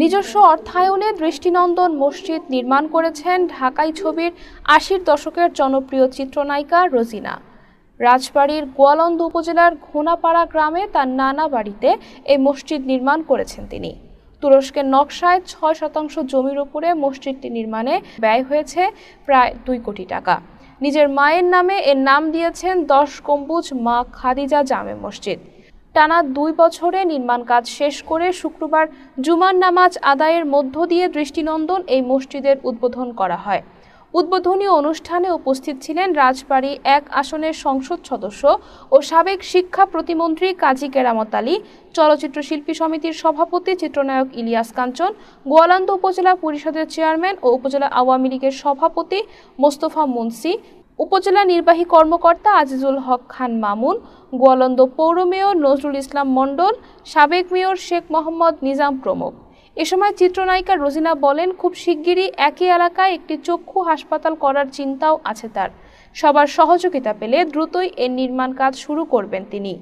নিজস্ব অর্থায়নে দৃষ্টিনন্দন মসজিদ নির্মাণ করেছেন ঢাকাই ছবির আশির দশকের জনপ্রিয় চিত্রনায়িকা রোজিনা রাজবাড়ির গোয়ালন্দ উপজেলার ঘোনাপাড়া গ্রামে তার নানা বাড়িতে এই মসজিদ নির্মাণ করেছেন তিনি তুরস্কের নকশায় ছয় শতাংশ জমির উপরে মসজিদটি নির্মাণে ব্যয় হয়েছে প্রায় দুই কোটি টাকা নিজের মায়ের নামে এর নাম দিয়েছেন দশ কম্বুজ মা খাদিজা জামে মসজিদ টানা দুই বছরে নির্মাণ কাজ শেষ করে শুক্রবার জুমার নামাজ আদায়ের মধ্য দিয়ে দৃষ্টিনন্দন এই মসজিদের উদ্বোধন করা হয় উদ্বোধনী অনুষ্ঠানে উপস্থিত ছিলেন রাজবাড়ী এক আসনের সংসদ সদস্য ও সাবেক শিক্ষা প্রতিমন্ত্রী কাজী কেরামত আলী চলচ্চিত্র শিল্পী সমিতির সভাপতি চিত্রনায়ক ইলিয়াস কাঞ্চন গোয়ালান্দ উপজেলা পরিষদের চেয়ারম্যান ও উপজেলা আওয়ামী লীগের সভাপতি মোস্তফা মুন্সি উপজেলা নির্বাহী কর্মকর্তা আজিজুল হক খান মামুন গোয়ালন্দ পৌর মেয়র নজরুল ইসলাম মণ্ডল সাবেক মেয়র শেখ মোহাম্মদ নিজাম প্রমুখ এ সময় চিত্রনায়িকা রোজিনা বলেন খুব শিগগিরই একই এলাকায় একটি চক্ষু হাসপাতাল করার চিন্তাও আছে তার সবার সহযোগিতা পেলে দ্রুতই এর নির্মাণ কাজ শুরু করবেন তিনি